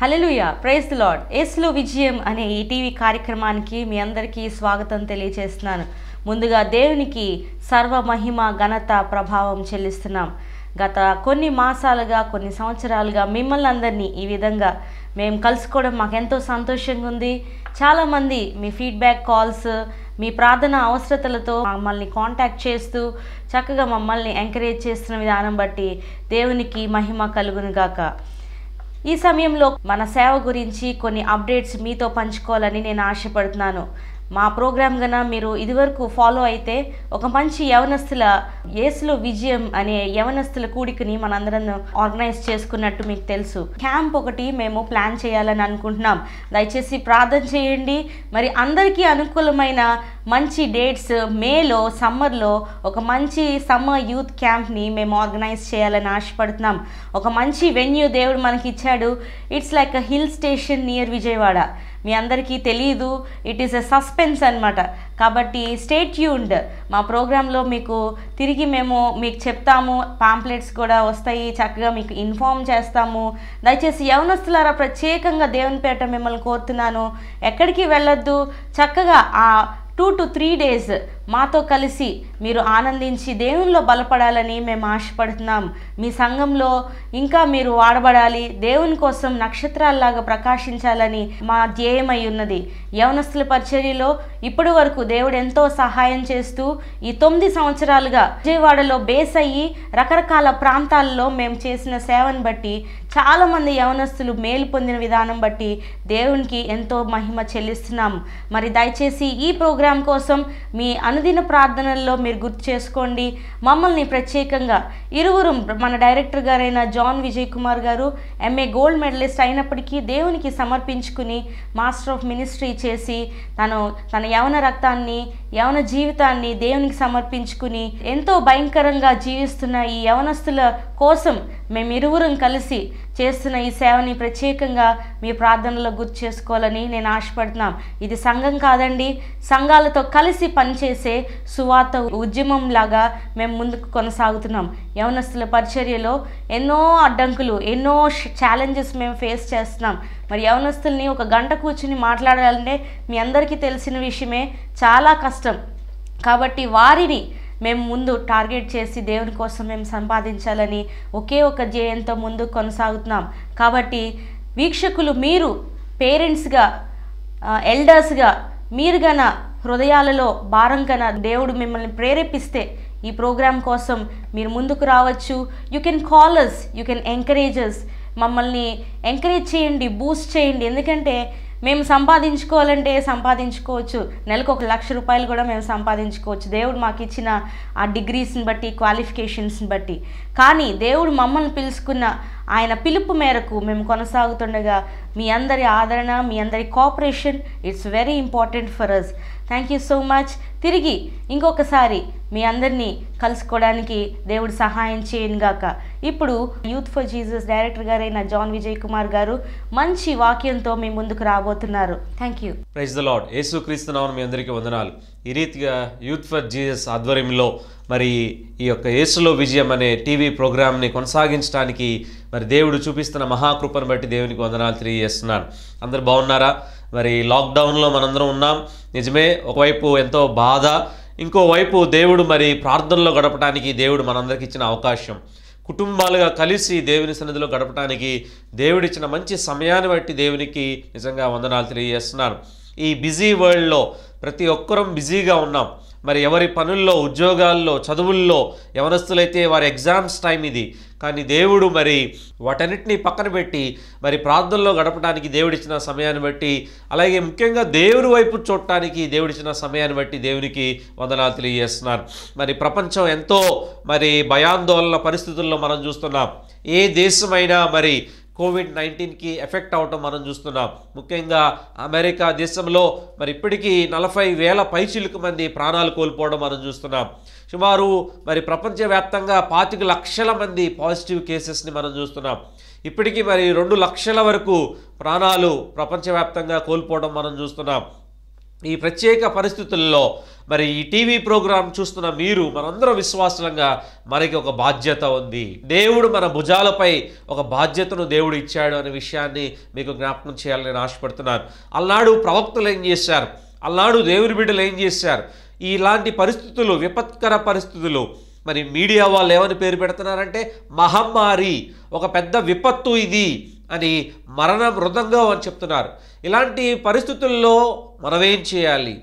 హలలుయ praise lord ఏస్లో విజయం అనే ETV కార్యక్రమానికి మీ అందరికీ స్వాగతం తెలియజేస్తున్నాను ముందుగా దేవునికి సర్వ మహిమ ఘనత ప్రభావం చెల్లిస్తున్నాం గత కొన్ని మాసాలుగా కొన్ని సంవత్సరాలుగా మిమ్మల్ని అందరినీ ఈ విధంగా మేము కలుసుకోవడం మాకెంతో సంతోషంగా ఉంది చాలామంది మీ ఫీడ్బ్యాక్ కాల్స్ మీ ప్రార్థన అవసరతలతో మమ్మల్ని కాంటాక్ట్ చేస్తూ చక్కగా మమ్మల్ని ఎంకరేజ్ చేస్తున్న విధానం బట్టి దేవునికి మహిమ కలుగునుగాక ఈ సమయంలో మన సేవ గురించి కొన్ని అప్డేట్స్ మీతో పంచుకోవాలని నేను ఆశపడుతున్నాను మా ప్రోగ్రామ్ గన మీరు ఇదివరకు ఫాలో అయితే ఒక మంచి యవనస్తుల ఏసులో విజయం అనే యవనస్తుల కూడికని మనందరం ఆర్గనైజ్ చేసుకున్నట్టు మీకు తెలుసు క్యాంప్ ఒకటి మేము ప్లాన్ చేయాలని అనుకుంటున్నాం దయచేసి ప్రార్థన చేయండి మరి అందరికీ అనుకూలమైన మంచి డేట్స్ మేలో సమ్మర్లో ఒక మంచి సమ్మర్ యూత్ క్యాంప్ని మేము ఆర్గనైజ్ చేయాలని ఆశపడుతున్నాం ఒక మంచి వెన్యూ దేవుడు మనకి ఇచ్చాడు it's like a hill station near Vijayawada మీ అందరికీ తెలీదు ఇట్ ఈస్ ఎ సస్పెన్స్ అనమాట కాబట్టి స్టేట్ యూన్డ్ మా ప్రోగ్రాంలో మీకు తిరిగి మేము మీకు చెప్తాము పాంప్లెట్స్ కూడా వస్తాయి చక్కగా మీకు ఇన్ఫామ్ చేస్తాము దయచేసి యవనస్తులారా ప్రత్యేకంగా దేవునిపేట మిమ్మల్ని కోరుతున్నాను ఎక్కడికి వెళ్ళొద్దు చక్కగా ఆ టూ టు త్రీ డేస్ మాతో కలిసి మీరు ఆనందించి దేవునిలో బలపడాలని మేము ఆశపడుతున్నాం మీ సంఘంలో ఇంకా మీరు వాడబడాలి దేవుని కోసం నక్షత్రాల్లాగా ప్రకాశించాలని మా ధ్యేయమై ఉన్నది యవనస్తుల పరిచర్యలో ఇప్పటి వరకు దేవుడు ఎంతో సహాయం చేస్తూ ఈ తొమ్మిది సంవత్సరాలుగా విజయవాడలో బేస్ అయ్యి రకరకాల ప్రాంతాల్లో మేము చేసిన సేవను బట్టి చాలామంది యవనస్తులు మేలు పొందిన విధానం బట్టి దేవునికి ఎంతో మహిమ చెల్లిస్తున్నాం మరి దయచేసి ఈ ప్రోగ్రాం కోసం మీ అనుదిన ప్రార్థనల్లో మీరు గుర్తు చేసుకోండి మమ్మల్ని ప్రత్యేకంగా ఇరువురు మన డైరెక్టర్ గారైన జాన్ విజయ్ కుమార్ గారు ఎంఏ గోల్డ్ మెడలిస్ట్ అయినప్పటికీ దేవునికి సమర్పించుకుని మాస్టర్ ఆఫ్ మినిస్ట్రీ చేసి తను తన యవన రక్తాన్ని యవన జీవితాన్ని దేవునికి సమర్పించుకుని ఎంతో భయంకరంగా జీవిస్తున్న ఈ యవనస్తుల కోసం మేమిరువురం కలిసి చేస్తున్న ఈ సేవని ప్రత్యేకంగా మీ ప్రార్థనలో గుర్తు చేసుకోవాలని నేను ఆశపడుతున్నాం ఇది సంఘం కాదండి సంఘాలతో కలిసి పనిచేసే సువార్త ఉద్యమం లాగా మేము ముందుకు కొనసాగుతున్నాం యవనస్తుల పరిచర్యలో ఎన్నో అడ్డంకులు ఎన్నో ఛాలెంజెస్ మేము ఫేస్ చేస్తున్నాం మరి యవనస్తుల్ని ఒక గంట కూర్చుని మాట్లాడాలంటే మీ అందరికీ తెలిసిన విషయమే చాలా కష్టం కాబట్టి వారిని మేము ముందు టార్గెట్ చేసి దేవుని కోసం మేము సంపాదించాలని ఒకే ఒక జేయంతో ముందు కొనసాగుతున్నాం కాబట్టి వీక్షకులు మీరు పేరెంట్స్గా ఎల్డర్స్గా మీరు గన హృదయాలలో భారం కన దేవుడు మిమ్మల్ని ప్రేరేపిస్తే ఈ ప్రోగ్రాం కోసం మీరు ముందుకు రావచ్చు you can callers you can encourages మమ్మల్ని ఎంకరేజ్ చేయండి బూస్ట్ చేయండి ఎందుకంటే మేము సంపాదించుకోవాలంటే సంపాదించుకోవచ్చు నెలకు ఒక లక్ష రూపాయలు కూడా మేము సంపాదించుకోవచ్చు దేవుడు మాకు ఇచ్చిన ఆ డిగ్రీస్ని బట్టి క్వాలిఫికేషన్స్ని బట్టి కానీ దేవుడు మమ్మల్ని పిలుచుకున్న ఆయన పిలుపు మేరకు మేము కొనసాగుతుండగా మీ అందరి ఆదరణ మీ అందరి cooperation it's very important for us thank you so much తిరిగి ఇంకొకసారి మీ అందరినీ కలుసుకోవడానికి దేవుడు సహాయం చేయనుగాక ఇప్పుడు యూత్ ఫర్ జీసస్ డైరెక్టర్ గారైన జాన్ విజయ్ కుమార్ గారు మంచి వాక్యంతో మీ ముందుకు రాబోతున్నారు thank you praise the lord నామం మీ అందరికీ వందనాలు ఈ రీతిగా యూత్ ఫర్ జీసస్ ఆధ్వర్యంలో మరి ఈ యొక్క యేసులో విజయం అనే టీవీ ప్రోగ్రామ్ని కొనసాగించడానికి మరి దేవుడు చూపిస్తున్న మహాకృపను బట్టి దేవునికి వందనాలు తెలియజేస్తున్నాను అందరు బాగున్నారా మరి లాక్డౌన్లో మనందరం ఉన్నాం నిజమే ఒకవైపు ఎంతో బాధ ఇంకోవైపు దేవుడు మరి ప్రార్థనలో గడపడానికి దేవుడు మనందరికి ఇచ్చిన అవకాశం కుటుంబాలుగా కలిసి దేవుని సన్నిధిలో గడపడానికి దేవుడిచ్చిన మంచి సమయాన్ని బట్టి దేవునికి నిజంగా వందనాలు తెలియజేస్తున్నాను ఈ బిజీ వరల్డ్లో ప్రతి ఒక్కరం బిజీగా ఉన్నాం మరి ఎవరి పనుల్లో ఉద్యోగాల్లో చదువుల్లో యవనస్తులైతే వారి ఎగ్జామ్స్ టైం ఇది కానీ దేవుడు మరి వాటన్నిటినీ పక్కన పెట్టి మరి ప్రార్థనలో గడపడానికి దేవుడిచ్చిన సమయాన్ని బట్టి అలాగే ముఖ్యంగా దేవుడి వైపు చూడటానికి దేవుడిచ్చిన సమయాన్ని బట్టి దేవునికి వందనాలు తెలియజేస్తున్నారు మరి ప్రపంచం ఎంతో మరి భయాందోళన పరిస్థితుల్లో మనం చూస్తున్నాం ఏ దేశమైనా మరి కోవిడ్ నైన్టీన్కి ఎఫెక్ట్ అవటం మనం చూస్తున్నాం ముఖ్యంగా అమెరికా దేశంలో మరి ఇప్పటికీ నలభై వేల పైచిలుకు మంది ప్రాణాలు కోల్పోవడం మనం చూస్తున్నాం సుమారు మరి ప్రపంచవ్యాప్తంగా పాతిక లక్షల మంది పాజిటివ్ కేసెస్ని మనం చూస్తున్నాం ఇప్పటికీ మరి రెండు లక్షల వరకు ప్రాణాలు ప్రపంచవ్యాప్తంగా కోల్పోవడం మనం చూస్తున్నాం ఈ ప్రత్యేక పరిస్థితుల్లో మరి ఈ టీవీ ప్రోగ్రాం చూస్తున్న మీరు మనందరం విశ్వాసంగా మనకి ఒక బాధ్యత ఉంది దేవుడు మన భుజాలపై ఒక బాధ్యతను దేవుడు ఇచ్చాడు అనే విషయాన్ని మీకు జ్ఞాపకం చేయాలని నేను ఆశపడుతున్నాను అల్నాడు ప్రవక్తలు ఏం చేశారు అల్నాడు దేవుని బిడ్డలు ఏం చేశారు ఇలాంటి పరిస్థితులు విపత్కర పరిస్థితులు మరి మీడియా వాళ్ళు ఏమని పేరు పెడుతున్నారంటే మహమ్మారి ఒక పెద్ద విపత్తు ఇది అని మరణ మృదంగం అని చెప్తున్నారు ఇలాంటి పరిస్థితుల్లో మనమేం చేయాలి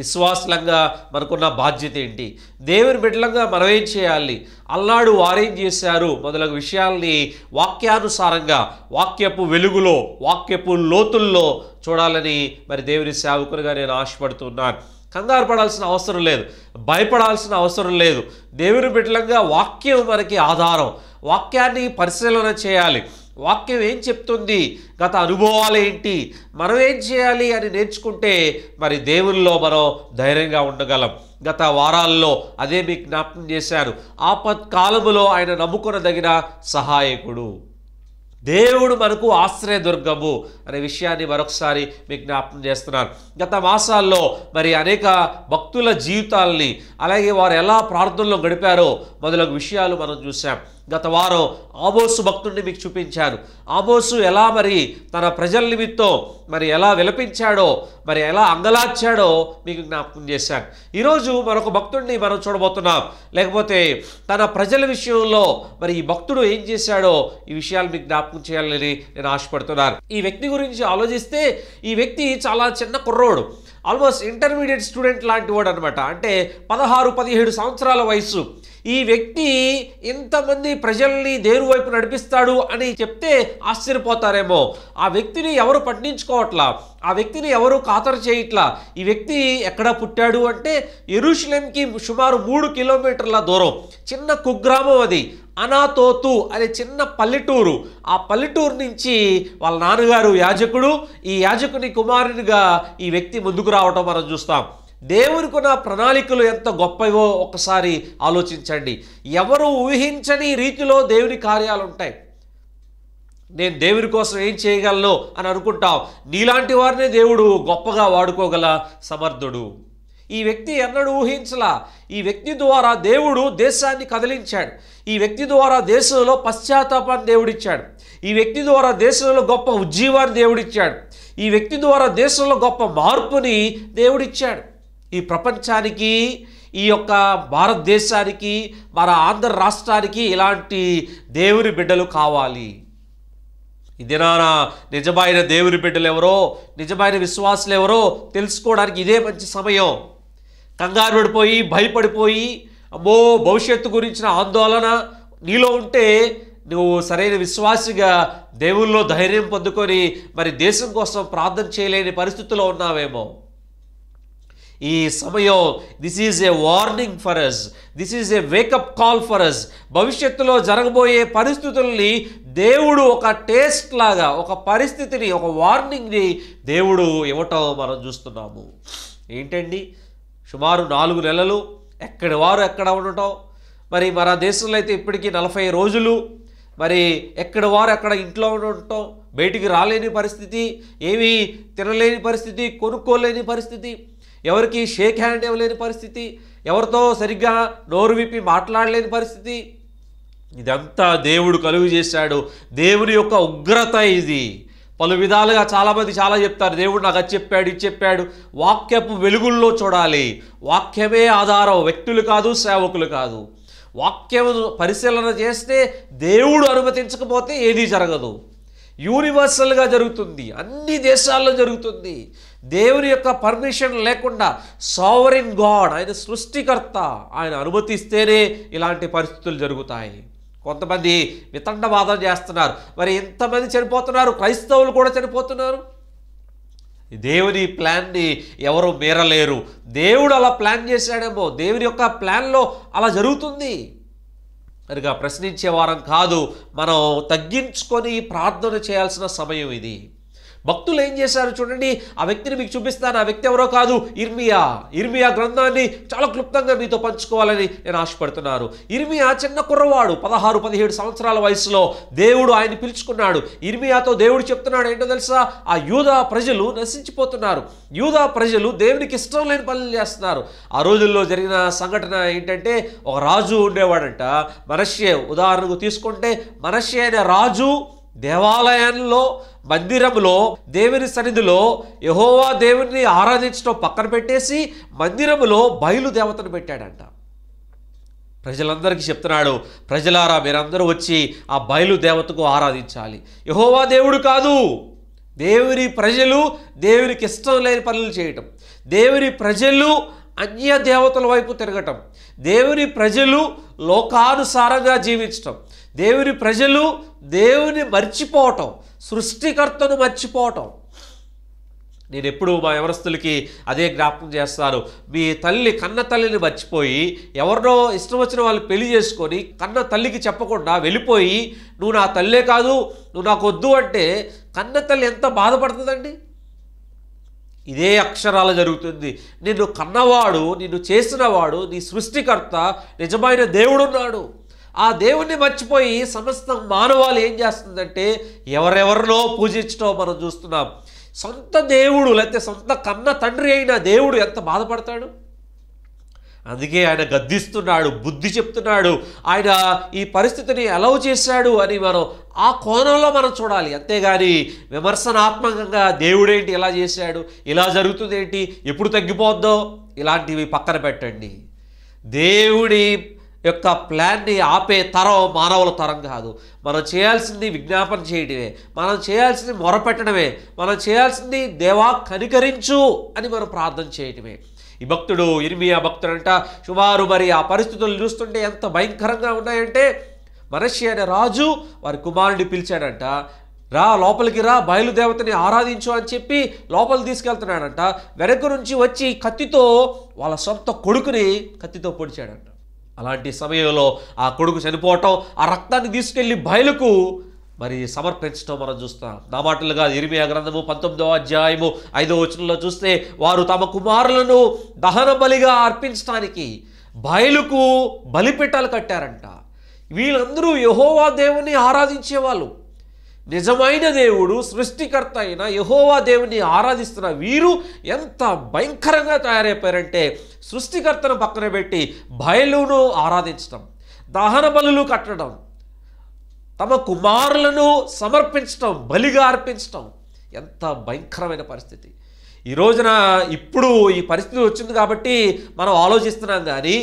విశ్వాసంగా మనకున్న బాధ్యత ఏంటి దేవుని బిడ్డలంగా మనమేం చేయాలి అల్లాడు వారేం చేశారు మొదలగు విషయాల్ని వాక్యానుసారంగా వాక్యపు వెలుగులో వాక్యపు లోతుల్లో చూడాలని మరి దేవుని సేవకులుగా నేను ఆశపడుతున్నాను కంగారు పడాల్సిన అవసరం లేదు భయపడాల్సిన అవసరం లేదు దేవుని బిడ్డలంగా వాక్యం మనకి ఆధారం వాక్యాన్ని పరిశీలన చేయాలి వాక్యం ఏం చెప్తుంది గత అనుభవాలు ఏంటి మనం ఏం చేయాలి అని నేర్చుకుంటే మరి దేవుల్లో మనం ధైర్యంగా ఉండగలం గత వారాల్లో అదే మీకు జ్ఞాపకం చేశాను ఆపత్కాలములో ఆయన నమ్ముకునదగిన సహాయకుడు దేవుడు మనకు ఆశ్రయదుర్గము అనే విషయాన్ని మరొకసారి మీకు జ్ఞాపకం చేస్తున్నారు గత మాసాల్లో మరి అనేక భక్తుల జీవితాల్ని అలాగే వారు ఎలా ప్రార్థనలో గడిపారో మొదలగు విషయాలు మనం చూసాం గత వారం ఆబోసు భక్తుడిని మీకు చూపించాను ఆబోసు ఎలా మరి తన ప్రజల నిమిత్తం మరి ఎలా విలపించాడో మరి ఎలా అంగలార్చాడో మీకు జ్ఞాపకం చేశాను ఈరోజు మరొక భక్తుడిని మనం చూడబోతున్నాం లేకపోతే తన ప్రజల విషయంలో మరి ఈ భక్తుడు ఏం చేశాడో ఈ విషయాలు మీకు జ్ఞాపకం చేయాలని నేను ఆశపడుతున్నాను ఈ వ్యక్తి గురించి ఆలోచిస్తే ఈ వ్యక్తి చాలా చిన్న కుర్రోడు ఆల్మోస్ట్ ఇంటర్మీడియట్ స్టూడెంట్ లాంటి వాడు అనమాట అంటే పదహారు పదిహేడు సంవత్సరాల వయసు ఈ వ్యక్తి ఇంతమంది ప్రజల్ని దేరు వైపు నడిపిస్తాడు అని చెప్తే ఆశ్చర్యపోతారేమో ఆ వ్యక్తిని ఎవరు పట్టించుకోవట్లా ఆ వ్యక్తిని ఎవరు ఖాతరు చేయట్లా ఈ వ్యక్తి ఎక్కడ పుట్టాడు అంటే ఎరుషులేంకి సుమారు మూడు కిలోమీటర్ల దూరం చిన్న కుగ్రామం అది అనాతోతు అనే చిన్న పల్లెటూరు ఆ పల్లెటూరు నుంచి వాళ్ళ నాన్నగారు యాజకుడు ఈ యాజకుని కుమారునిగా ఈ వ్యక్తి ముందుకు రావటం మనం చూస్తాం దేవునికి నా ప్రణాళికలు ఎంత గొప్పవో ఒకసారి ఆలోచించండి ఎవరు ఊహించని రీతిలో దేవుని కార్యాలు ఉంటాయి నేను దేవుని కోసం ఏం చేయగలను అని అనుకుంటాం నీలాంటి వారినే దేవుడు గొప్పగా వాడుకోగల సమర్థుడు ఈ వ్యక్తి ఎన్నడూ ఊహించలా ఈ వ్యక్తి ద్వారా దేవుడు దేశాన్ని కదిలించాడు ఈ వ్యక్తి ద్వారా దేశంలో పశ్చాత్తాపాన్ని దేవుడిచ్చాడు ఈ వ్యక్తి ద్వారా దేశంలో గొప్ప ఉజ్జీవాన్ని దేవుడిచ్చాడు ఈ వ్యక్తి ద్వారా దేశంలో గొప్ప మార్పుని దేవుడిచ్చాడు ఈ ప్రపంచానికి ఈ యొక్క భారతదేశానికి మన ఆంధ్ర రాష్ట్రానికి ఇలాంటి దేవుని బిడ్డలు కావాలి ఈ దినాన నిజమైన దేవుని బిడ్డలు ఎవరో నిజమైన విశ్వాసులు ఎవరో తెలుసుకోవడానికి ఇదే మంచి సమయం కంగారు పడిపోయి భయపడిపోయి అమ్మో భవిష్యత్తు గురించిన ఆందోళన నీలో ఉంటే నువ్వు సరైన విశ్వాసిగా దేవుల్లో ధైర్యం పొందుకొని మరి దేశం కోసం ప్రార్థన చేయలేని పరిస్థితుల్లో ఉన్నావేమో ఈ సమయం this is a warning for us this is a wake up call for us భవిష్యత్తులో జరగబోయే పరిస్థితుల్ని దేవుడు ఒక టేస్ట్ లాగా ఒక పరిస్థితిని ఒక వార్నింగ్ని దేవుడు ఇవ్వటం మనం చూస్తున్నాము ఏంటండి సుమారు నాలుగు నెలలు ఎక్కడి వారు ఎక్కడ ఉండటం మరి మన దేశంలో అయితే ఇప్పటికీ నలభై రోజులు మరి ఎక్కడ వారు ఎక్కడ ఇంట్లో ఉండటం బయటికి రాలేని పరిస్థితి ఏమీ తినలేని పరిస్థితి కొనుక్కోలేని పరిస్థితి ఎవరికి షేక్ హ్యాండ్ ఇవ్వలేని పరిస్థితి ఎవరితో సరిగ్గా నోరు విప్పి మాట్లాడలేని పరిస్థితి ఇదంతా దేవుడు కలుగు చేశాడు దేవుని యొక్క ఉగ్రత ఇది పలు విధాలుగా చాలామంది చాలా చెప్తారు దేవుడు నాకు అది చెప్పాడు ఇది చెప్పాడు వాక్యపు వెలుగుల్లో చూడాలి వాక్యమే ఆధారం వ్యక్తులు కాదు సేవకులు కాదు వాక్యము పరిశీలన చేస్తే దేవుడు అనుమతించకపోతే ఏదీ జరగదు యూనివర్సల్గా జరుగుతుంది అన్ని దేశాల్లో జరుగుతుంది దేవుని యొక్క పర్మిషన్ లేకుండా సావరిన్ గాడ్ ఆయన సృష్టికర్త ఆయన అనుమతిస్తేనే ఇలాంటి పరిస్థితులు జరుగుతాయి కొంతమంది వితండవాదం చేస్తున్నారు మరి ఎంతమంది చనిపోతున్నారు క్రైస్తవులు కూడా చనిపోతున్నారు దేవుని ప్లాన్ని ఎవరు మీరలేరు దేవుడు అలా ప్లాన్ చేశాడేమో దేవుని యొక్క ప్లాన్లో అలా జరుగుతుంది కనుక ప్రశ్నించే వారం కాదు మనం తగ్గించుకొని ప్రార్థన చేయాల్సిన సమయం ఇది భక్తులు ఏం చేశారు చూడండి ఆ వ్యక్తిని మీకు చూపిస్తాను ఆ వ్యక్తి ఎవరో కాదు ఇర్మియా ఇర్మియా గ్రంథాన్ని చాలా క్లుప్తంగా మీతో పంచుకోవాలని నేను ఆశపడుతున్నారు ఇర్మియా చిన్న కుర్రవాడు పదహారు పదిహేడు సంవత్సరాల వయసులో దేవుడు ఆయన పిలుచుకున్నాడు ఇర్మియాతో దేవుడు చెప్తున్నాడు ఏంటో తెలుసా ఆ యూదా ప్రజలు నశించిపోతున్నారు యూదా ప్రజలు దేవునికి ఇష్టం లేని పనులు చేస్తున్నారు ఆ రోజుల్లో జరిగిన సంఘటన ఏంటంటే ఒక రాజు ఉండేవాడంట మనష్యే ఉదాహరణకు తీసుకుంటే మనష్యే అనే రాజు దేవాలయంలో మందిరంలో దేవుని సన్నిధిలో యహోవా దేవుని ఆరాధించడం పక్కన పెట్టేసి మందిరంలో బయలుదేవతను పెట్టాడంట ప్రజలందరికీ చెప్తున్నాడు ప్రజలారా మీరందరూ వచ్చి ఆ బయలుదేవతకు ఆరాధించాలి యహోవా దేవుడు కాదు దేవుని ప్రజలు దేవునికి ఇష్టం లేని పనులు చేయటం దేవుని ప్రజలు అన్య దేవతల వైపు తిరగటం దేవుని ప్రజలు లోకానుసారంగా జీవించటం దేవుని ప్రజలు దేవుని మర్చిపోవటం సృష్టికర్తను మర్చిపోవటం నేను ఎప్పుడు మా ఎవరస్తులకి అదే జ్ఞాపకం చేస్తాను మీ తల్లి కన్న తల్లిని మర్చిపోయి ఎవరినో ఇష్టం వచ్చిన వాళ్ళు పెళ్లి చేసుకొని కన్న తల్లికి చెప్పకుండా వెళ్ళిపోయి నువ్వు నా తల్లే కాదు నువ్వు నాకు వద్దు అంటే కన్న తల్లి ఎంత బాధపడుతుందండి ఇదే అక్షరాలు జరుగుతుంది నిన్ను కన్నవాడు నిన్ను చేసినవాడు నీ సృష్టికర్త నిజమైన దేవుడున్నాడు ఆ దేవుణ్ణి మర్చిపోయి సమస్త మానవాళి ఏం చేస్తుందంటే ఎవరెవరినో పూజించడం మనం చూస్తున్నాం సొంత దేవుడు లేకపోతే సొంత కన్న తండ్రి అయిన దేవుడు ఎంత బాధపడతాడు అందుకే ఆయన గద్దిస్తున్నాడు బుద్ధి చెప్తున్నాడు ఆయన ఈ పరిస్థితిని అలౌ చేశాడు అని మనం ఆ కోణంలో మనం చూడాలి అంతేగాని విమర్శనాత్మకంగా దేవుడేంటి ఇలా చేశాడు ఇలా జరుగుతుందేంటి ఎప్పుడు తగ్గిపోద్దో ఇలాంటివి పక్కన పెట్టండి దేవుడి యొక్క ప్లాన్ని ఆపే తరం మానవుల తరం కాదు మనం చేయాల్సింది విజ్ఞాపన చేయడమే మనం చేయాల్సింది మొరపెట్టడమే మనం చేయాల్సింది దేవా కనికరించు అని మనం ప్రార్థన చేయడమే ఈ భక్తుడు ఇర్మియా భక్తుడంట సుమారు మరి ఆ పరిస్థితులు చూస్తుంటే ఎంత భయంకరంగా ఉన్నాయంటే మనషి అనే రాజు వారి కుమారుడిని పిలిచాడంట రా లోపలికి రా బయలుదేవతని ఆరాధించు అని చెప్పి లోపలి తీసుకెళ్తున్నాడంట వెనక నుంచి వచ్చి కత్తితో వాళ్ళ సొంత కొడుకుని కత్తితో పొడిచాడంట అలాంటి సమయంలో ఆ కొడుకు చనిపోవటం ఆ రక్తాన్ని తీసుకెళ్లి బయలుకు మరి సమర్పించడం మనం చూస్తాం నా మాటలుగా ఇరిమి గ్రంథము పంతొమ్మిదవ అధ్యాయము ఐదవ వచనంలో చూస్తే వారు తమ కుమారులను దహన బలిగా అర్పించడానికి బయలుకు బలిపీఠాలు కట్టారంట వీళ్ళందరూ యహోవా దేవుని ఆరాధించేవాళ్ళు నిజమైన దేవుడు సృష్టికర్త అయిన యహోవా దేవుని ఆరాధిస్తున్న వీరు ఎంత భయంకరంగా తయారైపోయారంటే సృష్టికర్తను పక్కన పెట్టి బయలును ఆరాధించడం దహన బలు కట్టడం తమ కుమారులను సమర్పించడం బలిగా అర్పించడం ఎంత భయంకరమైన పరిస్థితి ఈ రోజున ఇప్పుడు ఈ పరిస్థితి వచ్చింది కాబట్టి మనం ఆలోచిస్తున్నాం కానీ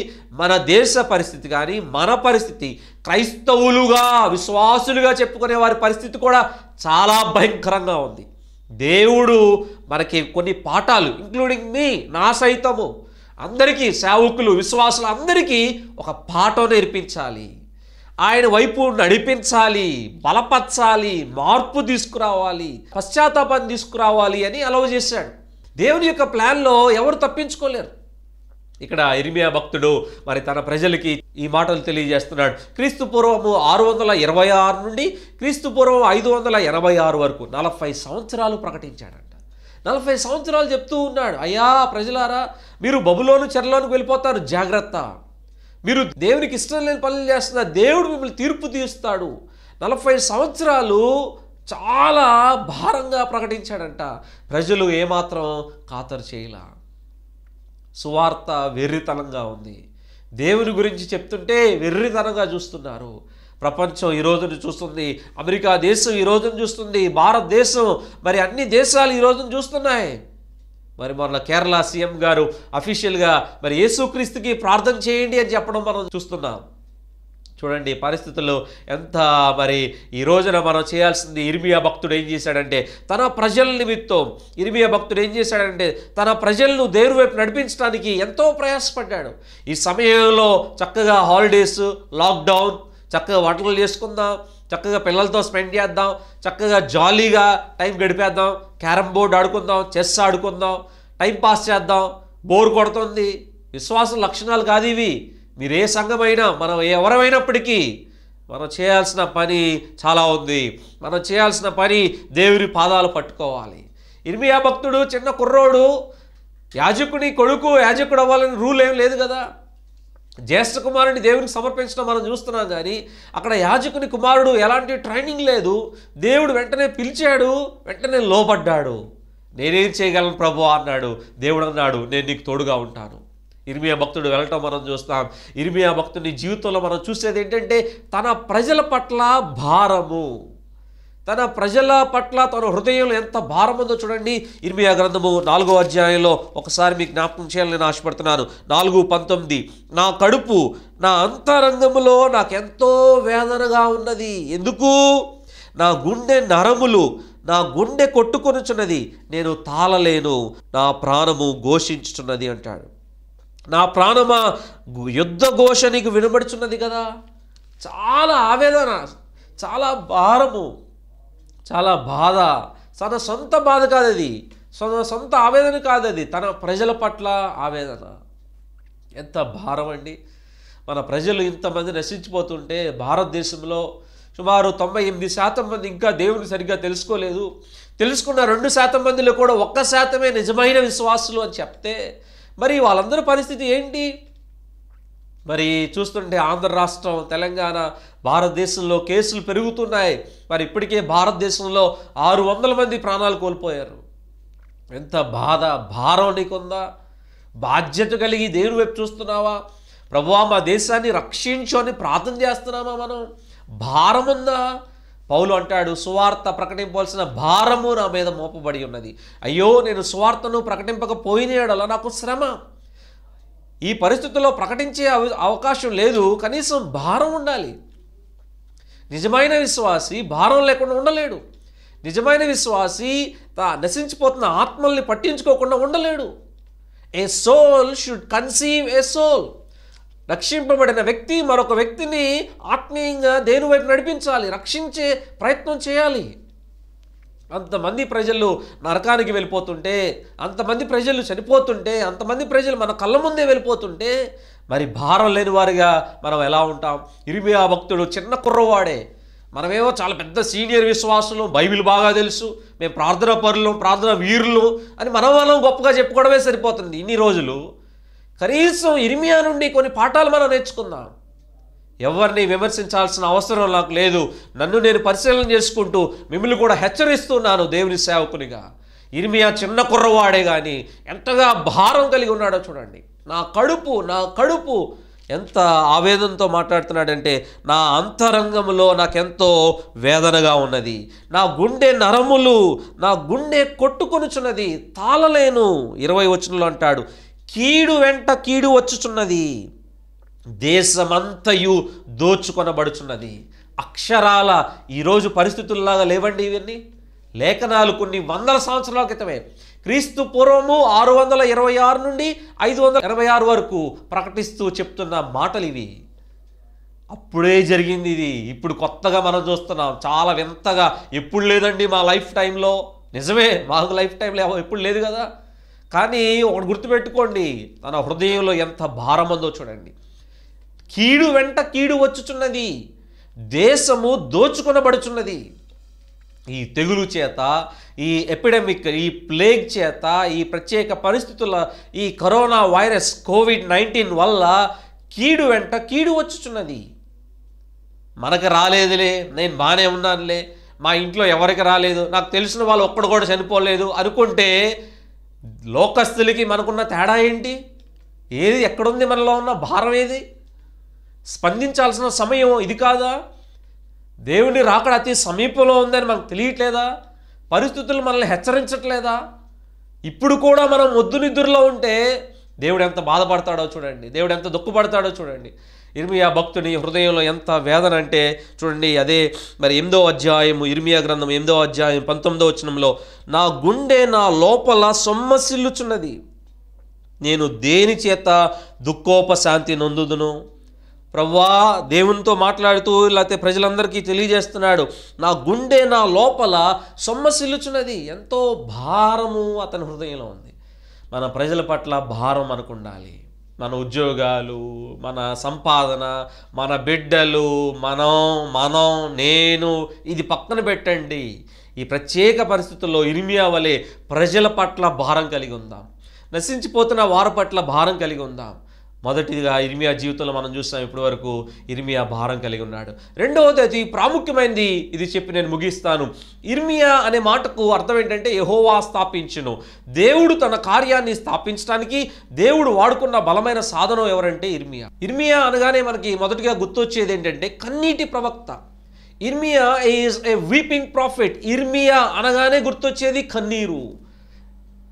మన దేశ పరిస్థితి కానీ మన పరిస్థితి క్రైస్తవులుగా విశ్వాసులుగా చెప్పుకునే వారి పరిస్థితి కూడా చాలా భయంకరంగా ఉంది దేవుడు మనకి కొన్ని పాఠాలు ఇంక్లూడింగ్ మీ నా సైతము అందరికీ సేవకులు విశ్వాసులు అందరికీ ఒక పాఠం నేర్పించాలి ఆయన వైపు నడిపించాలి బలపరచాలి మార్పు తీసుకురావాలి పశ్చాత్తాపం తీసుకురావాలి అని అలవ చేశాడు దేవుని యొక్క ప్లాన్లో ఎవరు తప్పించుకోలేరు ఇక్కడ ఇరిమియా భక్తుడు మరి తన ప్రజలకి ఈ మాటలు తెలియజేస్తున్నాడు క్రీస్తు పూర్వము ఆరు వందల ఇరవై ఆరు నుండి క్రీస్తు పూర్వం ఐదు వందల ఎనభై ఆరు వరకు నలభై సంవత్సరాలు ప్రకటించాడంట నలభై సంవత్సరాలు చెప్తూ ఉన్నాడు అయ్యా ప్రజలారా మీరు బబులోను చెరలోనికి వెళ్ళిపోతారు జాగ్రత్త మీరు దేవునికి ఇష్టం లేని పనులు చేస్తున్నారు దేవుడు మిమ్మల్ని తీర్పు తీస్తాడు నలభై సంవత్సరాలు చాలా భారంగా ప్రకటించాడంట ప్రజలు ఏమాత్రం ఖాతరు చేయల సువార్త వెర్రితనంగా ఉంది దేవుని గురించి చెప్తుంటే వెర్రితనంగా చూస్తున్నారు ప్రపంచం ఈ రోజును చూస్తుంది అమెరికా దేశం ఈ రోజును చూస్తుంది భారతదేశం మరి అన్ని దేశాలు ఈ రోజును చూస్తున్నాయి మరి మన కేరళ సీఎం గారు అఫీషియల్గా మరి యేసుక్రీస్తుకి ప్రార్థన చేయండి అని చెప్పడం మనం చూస్తున్నాం చూడండి పరిస్థితుల్లో ఎంత మరి ఈ రోజున మనం చేయాల్సింది ఇర్మియా భక్తుడు ఏం చేశాడంటే తన ప్రజల నిమిత్తం ఇర్మియా భక్తుడు ఏం చేశాడంటే తన ప్రజలను దేవుడి వైపు నడిపించడానికి ఎంతో ప్రయాసపడ్డాడు ఈ సమయంలో చక్కగా హాలిడేస్ లాక్డౌన్ చక్కగా వంటలు చేసుకుందాం చక్కగా పిల్లలతో స్పెండ్ చేద్దాం చక్కగా జాలీగా టైం గడిపేద్దాం క్యారమ్ బోర్డు ఆడుకుందాం చెస్ ఆడుకుందాం టైం పాస్ చేద్దాం బోర్ కొడుతుంది విశ్వాసం లక్షణాలు కాదు ఇవి మీరు ఏ సంఘమైనా మనం ఎవరమైనప్పటికీ మనం చేయాల్సిన పని చాలా ఉంది మనం చేయాల్సిన పని దేవుని పాదాలు పట్టుకోవాలి ఇర్మియా భక్తుడు చిన్న కుర్రోడు యాజకుని కొడుకు యాజకుడు అవ్వాలని రూల్ ఏం లేదు కదా జ్యేష్ఠ కుమారుని దేవునికి సమర్పించడం మనం చూస్తున్నాం కానీ అక్కడ యాజకుని కుమారుడు ఎలాంటి ట్రైనింగ్ లేదు దేవుడు వెంటనే పిలిచాడు వెంటనే లోపడ్డాడు నేనేం చేయగలను ప్రభు అన్నాడు దేవుడు అన్నాడు నేను నీకు తోడుగా ఉంటాను ఇర్మియా భక్తుడు వెళ్ళటం మనం చూస్తాం ఇర్మియా భక్తుని జీవితంలో మనం చూసేది ఏంటంటే తన ప్రజల పట్ల భారము తన ప్రజల పట్ల తన హృదయంలో ఎంత భారం ఉందో చూడండి ఇర్మియా గ్రంథము నాలుగో అధ్యాయంలో ఒకసారి మీకు జ్ఞాపకం చేయాలని నేను ఆశపడుతున్నాను నాలుగు పంతొమ్మిది నా కడుపు నా అంతరంగములో నాకెంతో వేదనగా ఉన్నది ఎందుకు నా గుండె నరములు నా గుండె కొట్టుకొనుచున్నది నేను తాళలేను నా ప్రాణము ఘోషించుచున్నది అంటాడు నా ప్రాణమా యుద్ధ ఘోష నీకు వినబడుచున్నది కదా చాలా ఆవేదన చాలా భారము చాలా బాధ తన సొంత బాధ కాదు అది తన సొంత ఆవేదన కాదు అది తన ప్రజల పట్ల ఆవేదన ఎంత భారం అండి మన ప్రజలు ఇంతమంది నశించిపోతుంటే భారతదేశంలో సుమారు తొంభై ఎనిమిది శాతం మంది ఇంకా దేవుని సరిగ్గా తెలుసుకోలేదు తెలుసుకున్న రెండు శాతం మందిలో కూడా ఒక్క శాతమే నిజమైన విశ్వాసులు అని చెప్తే మరి వాళ్ళందరి పరిస్థితి ఏంటి మరి చూస్తుంటే ఆంధ్ర రాష్ట్రం తెలంగాణ భారతదేశంలో కేసులు పెరుగుతున్నాయి మరి ఇప్పటికే భారతదేశంలో ఆరు వందల మంది ప్రాణాలు కోల్పోయారు ఎంత బాధ భారం నీకుందా బాధ్యత కలిగి దేవుని వైపు చూస్తున్నావా ప్రభు మా దేశాన్ని రక్షించు అని ప్రార్థన చేస్తున్నామా మనం భారం ఉందా పౌలు అంటాడు సువార్త ప్రకటింపవలసిన భారము నా మీద మోపబడి ఉన్నది అయ్యో నేను సువార్తను ప్రకటింపకపోయినాడలా నాకు శ్రమ ఈ పరిస్థితుల్లో ప్రకటించే అవకాశం లేదు కనీసం భారం ఉండాలి నిజమైన విశ్వాసి భారం లేకుండా ఉండలేడు నిజమైన విశ్వాసి తా నశించిపోతున్న ఆత్మల్ని పట్టించుకోకుండా ఉండలేడు a soul should conceive a soul రక్షింపబడిన వ్యక్తి మరొక వ్యక్తిని ఆత్మీయంగా దేని వైపు నడిపించాలి రక్షించే ప్రయత్నం చేయాలి అంతమంది ప్రజలు నరకానికి వెళ్ళిపోతుంటే అంతమంది ప్రజలు చనిపోతుంటే అంతమంది ప్రజలు మన కళ్ళ ముందే వెళ్ళిపోతుంటే మరి భారం లేని వారిగా మనం ఎలా ఉంటాం ఇరిమియా భక్తుడు చిన్న కుర్రవాడే మనమేమో చాలా పెద్ద సీనియర్ విశ్వాసులు బైబిల్ బాగా తెలుసు మేము ప్రార్థనా పరులు ప్రార్థన వీరులు అని మనం వాళ్ళం గొప్పగా చెప్పుకోవడమే సరిపోతుంది ఇన్ని రోజులు కనీసం ఇర్మియా నుండి కొన్ని పాఠాలు మనం నేర్చుకుందాం ఎవరిని విమర్శించాల్సిన అవసరం నాకు లేదు నన్ను నేను పరిశీలన చేసుకుంటూ మిమ్మల్ని కూడా హెచ్చరిస్తున్నాను దేవుని సేవకునిగా ఇర్మియా చిన్న కుర్రవాడే కానీ ఎంతగా భారం కలిగి ఉన్నాడో చూడండి నా కడుపు నా కడుపు ఎంత ఆవేదనతో మాట్లాడుతున్నాడంటే నా అంతరంగంలో నాకెంతో వేదనగా ఉన్నది నా గుండె నరములు నా గుండె కొట్టుకొనుచున్నది తాళలేను ఇరవై వచనంలో అంటాడు కీడు వెంట కీడు వచ్చుచున్నది దేశమంతయు దోచుకొనబడుచున్నది అక్షరాల ఈరోజు పరిస్థితుల్లాగా లేవండి ఇవన్నీ లేఖనాలు కొన్ని వందల సంవత్సరాల క్రితమే క్రీస్తు పూర్వము ఆరు వందల ఇరవై ఆరు నుండి ఐదు వందల ఇరవై ఆరు వరకు ప్రకటిస్తూ చెప్తున్న మాటలు ఇవి అప్పుడే జరిగింది ఇది ఇప్పుడు కొత్తగా మనం చూస్తున్నాం చాలా వింతగా ఎప్పుడు లేదండి మా లైఫ్ టైంలో నిజమే మాకు లైఫ్ టైంలో ఎప్పుడు లేదు కదా కానీ ఒకటి గుర్తుపెట్టుకోండి తన హృదయంలో ఎంత భారం ఉందో చూడండి కీడు వెంట కీడు వచ్చుచున్నది దేశము దోచుకొనబడుచున్నది ఈ తెగులు చేత ఈ ఎపిడెమిక్ ఈ ప్లేగ్ చేత ఈ ప్రత్యేక పరిస్థితుల ఈ కరోనా వైరస్ కోవిడ్ నైన్టీన్ వల్ల కీడు వెంట కీడు వచ్చుచున్నది మనకు రాలేదులే నేను బాగానే ఉన్నానులే మా ఇంట్లో ఎవరికి రాలేదు నాకు తెలిసిన వాళ్ళు ఒక్కడు కూడా చనిపోలేదు అనుకుంటే లోకస్తులకి మనకున్న తేడా ఏంటి ఏది ఎక్కడుంది మనలో ఉన్న భారం ఏది స్పందించాల్సిన సమయం ఇది కాదా దేవుని రాకడ అతి సమీపంలో ఉందని మనకు తెలియట్లేదా పరిస్థితులు మనల్ని హెచ్చరించట్లేదా ఇప్పుడు కూడా మనం ఒద్దునిద్దురులో ఉంటే దేవుడు ఎంత బాధపడతాడో చూడండి దేవుడు ఎంత దుఃఖపడతాడో చూడండి ఇర్మియా భక్తుని హృదయంలో ఎంత వేదన అంటే చూడండి అదే మరి ఎనిమిదో అధ్యాయము ఇర్మియా గ్రంథం ఎనిమిదో అధ్యాయం పంతొమ్మిదో వచనంలో నా గుండె నా లోపల సొమ్మసిల్లుచున్నది నేను దేని చేత దుఃఖోపశాంతి నొందుదును ప్రవ్వా దేవునితో మాట్లాడుతూ లేకపోతే ప్రజలందరికీ తెలియజేస్తున్నాడు నా గుండె నా లోపల సొమ్మసిల్లుచున్నది ఎంతో భారము అతని హృదయంలో ఉంది మన ప్రజల పట్ల భారం అనుకుండాలి మన ఉద్యోగాలు మన సంపాదన మన బిడ్డలు మనం మనం నేను ఇది పక్కన పెట్టండి ఈ ప్రత్యేక పరిస్థితుల్లో ఇరిమియా వలె ప్రజల పట్ల భారం కలిగి ఉందాం నశించిపోతున్న వారి పట్ల భారం కలిగి ఉందాం మొదటిదిగా ఇర్మియా జీవితంలో మనం చూస్తాం ఇప్పటి వరకు ఇర్మియా భారం కలిగి ఉన్నాడు రెండవది అది ప్రాముఖ్యమైనది ఇది చెప్పి నేను ముగిస్తాను ఇర్మియా అనే మాటకు అర్థం ఏంటంటే యహోవా స్థాపించును దేవుడు తన కార్యాన్ని స్థాపించడానికి దేవుడు వాడుకున్న బలమైన సాధనం ఎవరంటే ఇర్మియా ఇర్మియా అనగానే మనకి మొదటిగా గుర్తొచ్చేది ఏంటంటే కన్నీటి ప్రవక్త ఇర్మియా ఈజ్ ఏ వీపింగ్ ప్రాఫిట్ ఇర్మియా అనగానే గుర్తొచ్చేది కన్నీరు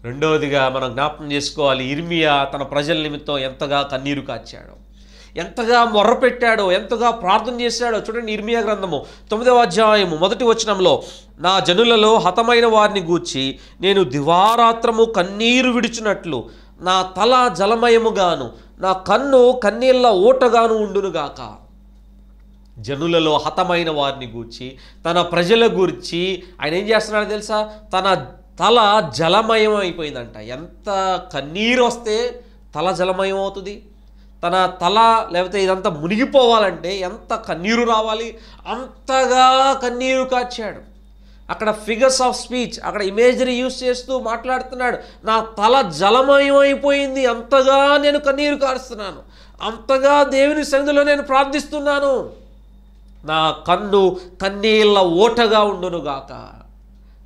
రెండవదిగా మనం జ్ఞాపకం చేసుకోవాలి ఇర్మియా తన ప్రజల నిమిత్తం ఎంతగా కన్నీరు కాచాడు ఎంతగా మొర్రపెట్టాడో ఎంతగా ప్రార్థన చేశాడో చూడండి ఇర్మియా గ్రంథము తొమ్మిదవ అధ్యాయము మొదటి వచనంలో నా జనులలో హతమైన వారిని గూర్చి నేను దివారాత్రము కన్నీరు విడిచినట్లు నా తల జలమయముగాను నా కన్ను కన్నీళ్ళ ఓటగాను ఉండునుగాక జనులలో హతమైన వారిని గూర్చి తన ప్రజల గురించి ఆయన ఏం చేస్తున్నాడు తెలుసా తన తల జలమయం అయిపోయిందంట ఎంత కన్నీరు వస్తే తల జలమయం అవుతుంది తన తల లేకపోతే ఇదంతా మునిగిపోవాలంటే ఎంత కన్నీరు రావాలి అంతగా కన్నీరు కాచాడు అక్కడ ఫిగర్స్ ఆఫ్ స్పీచ్ అక్కడ ఇమేజరీ యూస్ చేస్తూ మాట్లాడుతున్నాడు నా తల జలమయం అయిపోయింది అంతగా నేను కన్నీరు కారుస్తున్నాను అంతగా దేవుని సన్నిధిలో నేను ప్రార్థిస్తున్నాను నా కన్ను కన్నీళ్ళ ఓటగా ఉండునుగాక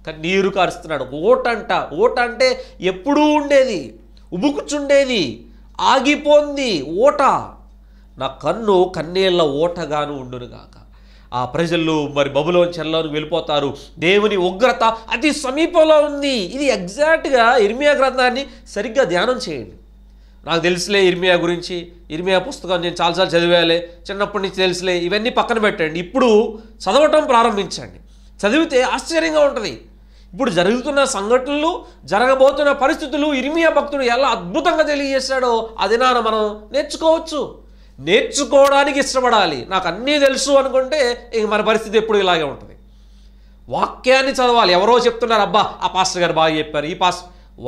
కానీ నీరు కారుస్తున్నాడు ఓటంట ఓట అంటే ఎప్పుడూ ఉండేది ఉబుకుచుండేది ఆగిపోంది ఓట నా కన్ను కన్నీళ్ళ ఓటగాను ఉండునుగాక ఆ ప్రజలు మరి బబులోని చెల్లోని వెళ్ళిపోతారు దేవుని ఉగ్రత అతి సమీపంలో ఉంది ఇది ఎగ్జాక్ట్గా ఇర్మియా గ్రంథాన్ని సరిగ్గా ధ్యానం చేయండి నాకు తెలుసులే ఇర్మియా గురించి ఇర్మియా పుస్తకం నేను చాలాసార్లు చదివాలే చిన్నప్పటి నుంచి తెలుసులే ఇవన్నీ పక్కన పెట్టండి ఇప్పుడు చదవటం ప్రారంభించండి చదివితే ఆశ్చర్యంగా ఉంటుంది ఇప్పుడు జరుగుతున్న సంఘటనలు జరగబోతున్న పరిస్థితులు ఇరిమియా భక్తుడు ఎలా అద్భుతంగా తెలియజేశాడో అది నాన్న మనం నేర్చుకోవచ్చు నేర్చుకోవడానికి ఇష్టపడాలి నాకు అన్నీ తెలుసు అనుకుంటే ఇక మన పరిస్థితి ఎప్పుడు ఇలాగే ఉంటుంది వాక్యాన్ని చదవాలి ఎవరో చెప్తున్నారు అబ్బా ఆ పాస్టర్ గారు బాగా చెప్పారు ఈ పాస్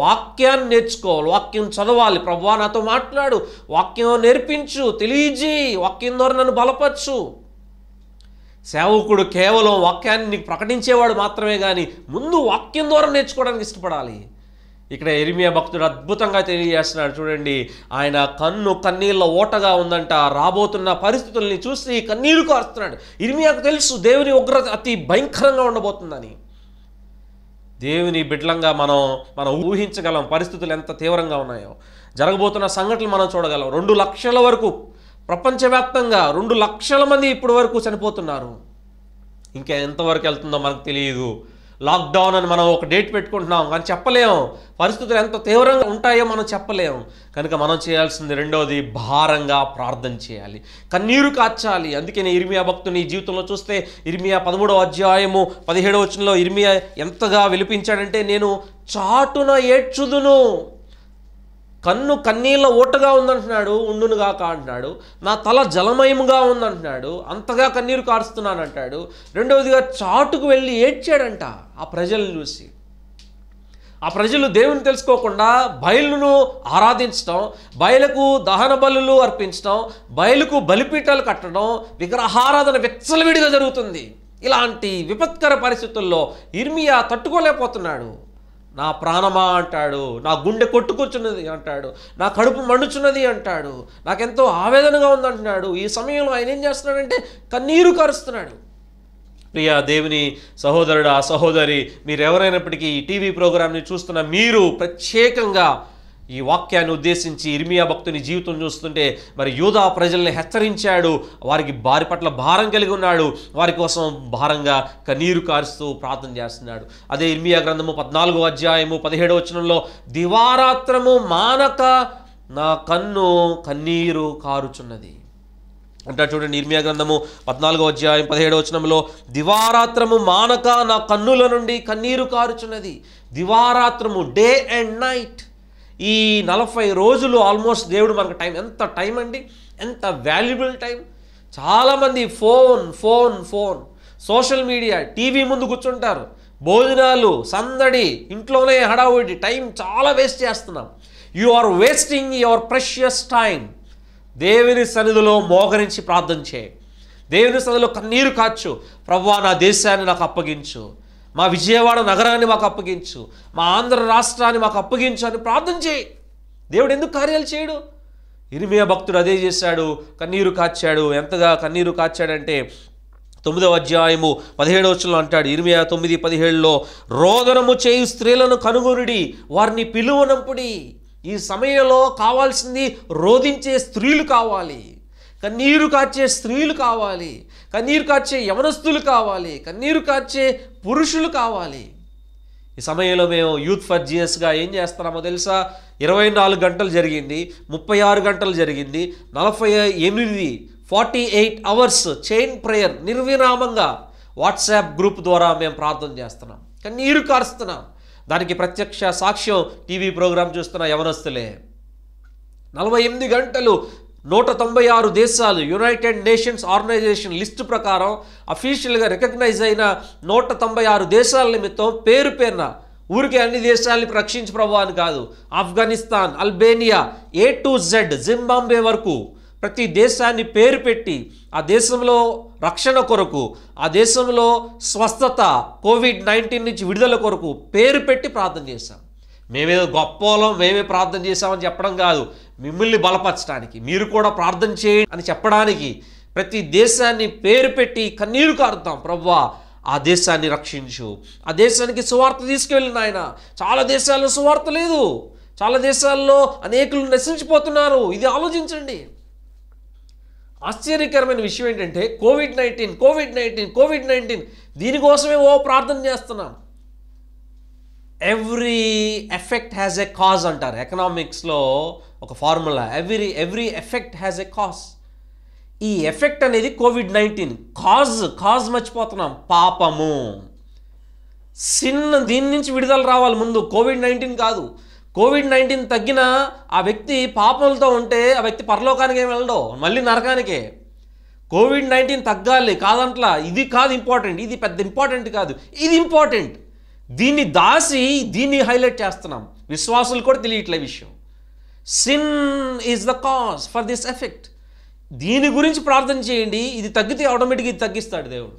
వాక్యాన్ని నేర్చుకోవాలి వాక్యం చదవాలి ప్రభు నాతో మాట్లాడు వాక్యం నేర్పించు తెలియజేయి వాక్యం ద్వారా నన్ను బలపరచు సేవకుడు కేవలం వాక్యాన్ని నీకు ప్రకటించేవాడు మాత్రమే కానీ ముందు వాక్యం ద్వారా నేర్చుకోవడానికి ఇష్టపడాలి ఇక్కడ ఎరిమియా భక్తుడు అద్భుతంగా తెలియజేస్తున్నాడు చూడండి ఆయన కన్ను కన్నీళ్ళ ఓటగా ఉందంట రాబోతున్న పరిస్థితుల్ని చూసి కన్నీరు కారుస్తున్నాడు ఇరిమియాకు తెలుసు దేవుని ఉగ్రత అతి భయంకరంగా ఉండబోతుందని దేవుని బిడ్డలంగా మనం మనం ఊహించగలం పరిస్థితులు ఎంత తీవ్రంగా ఉన్నాయో జరగబోతున్న సంఘటనలు మనం చూడగలం రెండు లక్షల వరకు ప్రపంచవ్యాప్తంగా రెండు లక్షల మంది ఇప్పటి వరకు చనిపోతున్నారు ఇంకా ఎంతవరకు వెళ్తుందో మనకు తెలియదు లాక్డౌన్ అని మనం ఒక డేట్ పెట్టుకుంటున్నాం కానీ చెప్పలేము పరిస్థితులు ఎంత తీవ్రంగా ఉంటాయో మనం చెప్పలేము కనుక మనం చేయాల్సింది రెండవది భారంగా ప్రార్థన చేయాలి కన్నీరు కార్చాలి నేను ఇర్మియా భక్తుని జీవితంలో చూస్తే ఇర్మియా పదమూడవ అధ్యాయము పదిహేడవ వచ్చినలో ఇర్మియా ఎంతగా విలిపించాడంటే నేను చాటున ఏడ్చుదును కన్ను కన్నీళ్ళ ఓటగా ఉందంటున్నాడు ఉండునుగా కాంటున్నాడు అంటున్నాడు నా తల జలమయముగా ఉందంటున్నాడు అంతగా కన్నీరు కారుస్తున్నాను అంటాడు రెండవదిగా చాటుకు వెళ్ళి ఏడ్చాడంట ఆ ప్రజలను చూసి ఆ ప్రజలు దేవుని తెలుసుకోకుండా బయలును ఆరాధించడం బయలకు దహన బలులు అర్పించడం బయలుకు బలిపీఠాలు కట్టడం విగ్రహారాధన విచ్చలవిడిగా జరుగుతుంది ఇలాంటి విపత్కర పరిస్థితుల్లో ఇర్మియా తట్టుకోలేకపోతున్నాడు నా ప్రాణమా అంటాడు నా గుండె కొట్టుకొచ్చున్నది అంటాడు నా కడుపు మండుచున్నది అంటాడు నాకెంతో ఆవేదనగా ఉందంటున్నాడు ఈ సమయంలో ఆయన ఏం చేస్తున్నాడంటే కన్నీరు కరుస్తున్నాడు ప్రియా దేవుని సహోదరుడు ఆ సహోదరి మీరెవరైనప్పటికీ ఈ టీవీ ప్రోగ్రామ్ని చూస్తున్న మీరు ప్రత్యేకంగా ఈ వాక్యాన్ని ఉద్దేశించి ఇర్మియా భక్తుని జీవితం చూస్తుంటే మరి యూదా ప్రజల్ని హెచ్చరించాడు వారికి వారి పట్ల భారం కలిగి ఉన్నాడు వారి కోసం భారంగా కన్నీరు కారుస్తూ ప్రార్థన చేస్తున్నాడు అదే ఇర్మియా గ్రంథము పద్నాలుగో అధ్యాయము పదిహేడో వచనంలో దివారాత్రము మానక నా కన్ను కన్నీరు కారుచున్నది అంటారు చూడండి నిర్మియా గ్రంథము పద్నాలుగో అధ్యాయం పదిహేడో వచనంలో దివారాత్రము మానక నా కన్నుల నుండి కన్నీరు కారుచున్నది దివారాత్రము డే అండ్ నైట్ ఈ నలభై రోజులు ఆల్మోస్ట్ దేవుడు మనకు టైం ఎంత టైం అండి ఎంత వాల్యుబుల్ టైం చాలామంది phone phone phone social media TV ముందు కూర్చుంటారు భోజనాలు సందడి ఇంట్లోనే హడావుడి టైం చాలా వేస్ట్ చేస్తున్నాం you are wasting your precious time దేవుని సన్నిధిలో మోహరించి ప్రార్థన చేయి దేవుని సన్నిధిలో కన్నీరు కాచు ప్రభు నా దేశాన్ని నాకు అప్పగించు మా విజయవాడ నగరాన్ని మాకు అప్పగించు మా ఆంధ్ర రాష్ట్రాన్ని మాకు అప్పగించు అని ప్రార్థన చేయి దేవుడు ఎందుకు కార్యాలు చేయడు ఇరిమియా భక్తుడు అదే చేశాడు కన్నీరు కాచాడు ఎంతగా కన్నీరు కాచాడంటే తొమ్మిదవ అధ్యాయము పదిహేడు వచనంలో అంటాడు ఇరిమియా తొమ్మిది పదిహేడులో రోదనము చేయు స్త్రీలను కనుగొనుడి వారిని పిలువనంపుడి ఈ సమయంలో కావాల్సింది రోధించే స్త్రీలు కావాలి కన్నీరు కాచే స్త్రీలు కావాలి కన్నీరు కార్చే యవనస్తులు కావాలి కన్నీరు కార్చే పురుషులు కావాలి ఈ సమయంలో మేము యూత్ ఫర్ జిఎస్గా ఏం చేస్తున్నామో తెలుసా ఇరవై నాలుగు గంటలు జరిగింది ముప్పై ఆరు గంటలు జరిగింది నలభై ఎనిమిది forty eight hours chain prayer నిర్విరామంగా వాట్సాప్ గ్రూప్ ద్వారా మేము ప్రార్థన చేస్తున్నాం కానీ నీరు కారుస్తున్నాం దానికి ప్రత్యక్ష సాక్ష్యం టీవీ ప్రోగ్రాం చూస్తున్న యవనస్తులే నలభై ఎనిమిది గంటలు నూట తొంభై ఆరు దేశాలు యునైటెడ్ నేషన్స్ ఆర్గనైజేషన్ లిస్టు ప్రకారం అఫీషియల్గా రికగ్నైజ్ అయిన నూట తొంభై ఆరు దేశాల నిమిత్తం పేరు పేరున ఊరికే అన్ని దేశాలని రక్షించి ప్రభావాన్ని కాదు Afghanistan Albania A to Z Zimbabwe వరకు ప్రతి దేశాన్ని పేరు పెట్టి ఆ దేశంలో రక్షణ కొరకు ఆ దేశంలో స్వస్థత కోవిడ్ నైన్టీన్ నుంచి విడుదల కొరకు పేరు పెట్టి ప్రార్థన చేశాం మేమేదో గొప్పలో మేమే ప్రార్థన చేశామని చెప్పడం కాదు మిమ్మల్ని బలపరచడానికి మీరు కూడా ప్రార్థన చేయండి అని చెప్పడానికి ప్రతి దేశాన్ని పేరు పెట్టి కన్నీరు కారుతాం ప్రవ్వా ఆ దేశాన్ని రక్షించు ఆ దేశానికి సువార్త తీసుకెళ్ళిన ఆయన చాలా దేశాల్లో సువార్త లేదు చాలా దేశాల్లో అనేకులు నశించిపోతున్నారు ఇది ఆలోచించండి ఆశ్చర్యకరమైన విషయం ఏంటంటే Covid nineteen Covid nineteen Covid nineteen దీనికోసమే ఓ ప్రార్థన చేస్తున్నాను every effect has a cause అంటారు ఎకనామిక్స్లో ఒక formula every every effect has a cause ఈ ఎఫెక్ట్ అనేది కోవిడ్ నైన్టీన్ కాజ్ కాజ్ మర్చిపోతున్నాం పాపము సిన్న దీని నుంచి విడుదల రావాలి ముందు కోవిడ్ నైన్టీన్ కాదు కోవిడ్ నైన్టీన్ తగ్గిన ఆ వ్యక్తి పాపములతో ఉంటే ఆ వ్యక్తి పరలోకానికి ఏమి వెళ్ళడు మళ్ళీ నరకానికే కోవిడ్ నైన్టీన్ తగ్గాలి కాదంట్లా ఇది కాదు ఇంపార్టెంట్ ఇది పెద్ద ఇంపార్టెంట్ కాదు ఇది ఇంపార్టెంట్ దీన్ని దాసి దీన్ని హైలైట్ చేస్తున్నాం విశ్వాసులు కూడా తెలియట్లే విషయం sin is the cause for this effect దీని గురించి ప్రార్థన చేయండి ఇది తగ్గితే ఆటోమేటిక్గా ఇది తగ్గిస్తాడు దేవుడు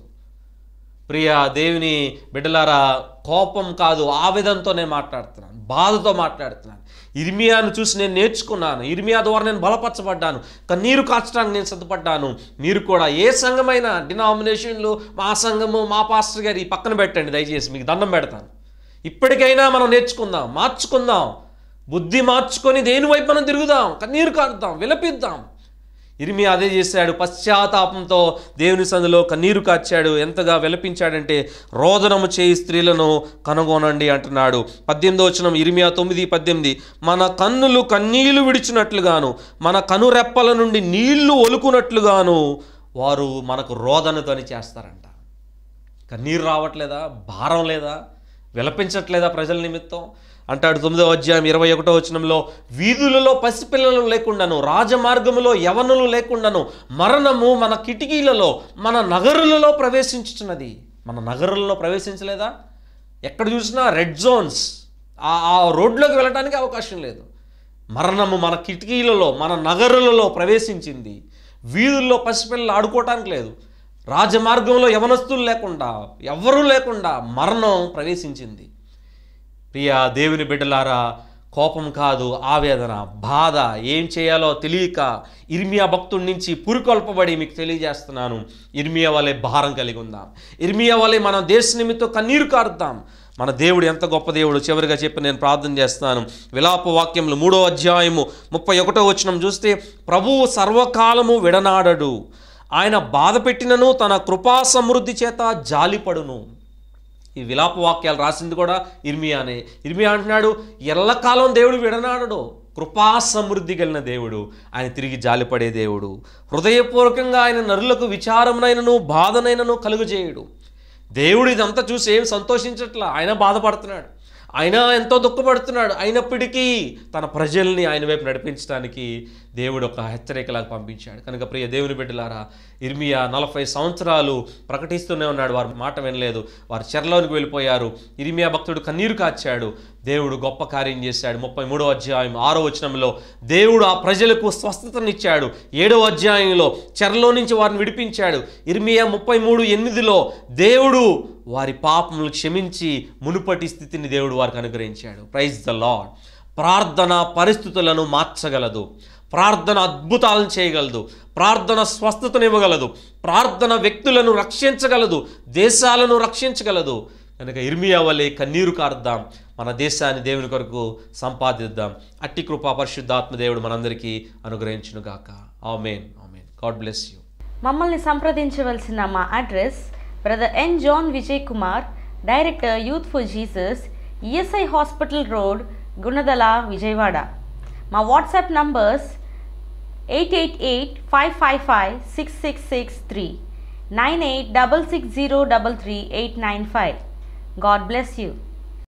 ప్రియా దేవుని బిడ్డలారా కోపం కాదు ఆవేదంతో నేను మాట్లాడుతున్నాను బాధతో మాట్లాడుతున్నాను ఇర్మియాను చూసి నేను నేర్చుకున్నాను ఇర్మియా ద్వారా నేను బలపరచబడ్డాను కన్నీరు కాచడానికి నేను సిద్ధపడ్డాను మీరు కూడా ఏ సంఘమైన డినామినేషన్లు మా సంఘము మా పాస్టర్ గారు ఈ పక్కన పెట్టండి దయచేసి మీకు దండం పెడతాను ఇప్పటికైనా మనం నేర్చుకుందాం మార్చుకుందాం బుద్ధి మార్చుకొని దేని వైపు మనం తిరుగుదాం కన్నీరు కారుద్దాం విలపిద్దాం ఇరిమి అదే చేశాడు పశ్చాత్తాపంతో దేవుని సందులో కన్నీరు కాచాడు ఎంతగా విలపించాడంటే రోదనము చేయి స్త్రీలను కనుగొనండి అంటున్నాడు పద్దెనిమిది వచ్చిన ఇరిమియా తొమ్మిది పద్దెనిమిది మన కన్నులు కన్నీళ్లు విడిచినట్లుగాను మన కనురెప్పల నుండి నీళ్లు ఒలుకున్నట్లుగాను వారు మనకు రోదనతోని చేస్తారంట కన్నీరు రావట్లేదా భారం లేదా విలపించట్లేదా ప్రజల నిమిత్తం అంటాడు తొమ్మిదో అధ్యాయం ఇరవై ఒకటో వచనంలో వీధులలో పసిపిల్లలు లేకుండాను రాజమార్గములో యవనులు లేకుండాను మరణము మన కిటికీలలో మన నగరులలో ప్రవేశించుచున్నది మన నగరులలో ప్రవేశించలేదా ఎక్కడ చూసినా రెడ్ జోన్స్ ఆ రోడ్లోకి వెళ్ళడానికి అవకాశం లేదు మరణము మన కిటికీలలో మన నగరులలో ప్రవేశించింది వీధుల్లో పసిపిల్లలు ఆడుకోవటానికి లేదు రాజమార్గంలో యవనస్తులు లేకుండా ఎవరూ లేకుండా మరణం ప్రవేశించింది ప్రియా దేవుని బిడ్డలారా కోపం కాదు ఆవేదన బాధ ఏం చేయాలో తెలియక ఇర్మియా భక్తుడి నుంచి పురికొల్పబడి మీకు తెలియజేస్తున్నాను ఇర్మియా వలె భారం కలిగి ఉందాం ఇర్మియా వలె మన దేశ నిమిత్తం కన్నీరు కారుద్దాం మన దేవుడు ఎంత గొప్ప దేవుడు చివరిగా చెప్పి నేను ప్రార్థన చేస్తాను విలాప వాక్యములు మూడో అధ్యాయము ముప్పై ఒకటో వచనం చూస్తే ప్రభువు సర్వకాలము విడనాడడు ఆయన బాధ పెట్టినను తన కృపా సమృద్ధి చేత జాలిపడును ఈ విలాప వాక్యాలు రాసింది కూడా ఇర్మియానే ఇర్మియా అంటున్నాడు ఎల్లకాలం దేవుడు విడనాడడు కృపా సమృద్ధి కలిగిన దేవుడు ఆయన తిరిగి జాలిపడే దేవుడు హృదయపూర్వకంగా ఆయన నరులకు విచారమునైనను బాధనైనను కలుగజేయుడు దేవుడు ఇదంతా చూసి ఏం సంతోషించట్లా ఆయన బాధపడుతున్నాడు ఆయన ఎంతో దుఃఖపడుతున్నాడు అయినప్పటికీ తన ప్రజల్ని ఆయన వైపు నడిపించడానికి దేవుడు ఒక హెచ్చరికలాగా పంపించాడు కనుక ప్రియ దేవుని బిడ్డలారా ఇర్మియా నలభై సంవత్సరాలు ప్రకటిస్తూనే ఉన్నాడు వారు మాట వినలేదు వారు చెరలోనికి వెళ్ళిపోయారు ఇర్మియా భక్తుడు కన్నీరు కాచాడు దేవుడు గొప్ప కార్యం చేశాడు ముప్పై మూడో అధ్యాయం ఆరో వచనంలో దేవుడు ఆ ప్రజలకు స్వస్థతనిచ్చాడు ఏడో అధ్యాయంలో చెరలో నుంచి వారిని విడిపించాడు ఇర్మియా ముప్పై మూడు ఎనిమిదిలో దేవుడు వారి పాపములు క్షమించి మునుపటి స్థితిని దేవుడు వారికి అనుగ్రహించాడు ప్రైజ్ ద లాడ్ ప్రార్థన పరిస్థితులను మార్చగలదు ప్రార్థన అద్భుతాలను చేయగలదు ప్రార్థన స్వస్థతనివ్వగలదు ప్రార్థన వ్యక్తులను రక్షించగలదు దేశాలను రక్షించగలదు కనుక ఇర్మియా వలె కన్నీరు కార్దాం మన దేశాన్ని దేవుని కొరకు సంపాదిద్దాం అట్టి కృపా పరిశుద్ధాత్మ దేవుడు మనందరికీ అనుగ్రహించునుగాక amen amen God bless you మమ్మల్ని సంప్రదించవలసిన మా address brother N John Vijay Kumar director youth for Jesus ESI hospital road Gunadala Vijayawada మా WhatsApp numbers eight eight eight five five five six six six three nine eight double six zero double three eight nine five God bless you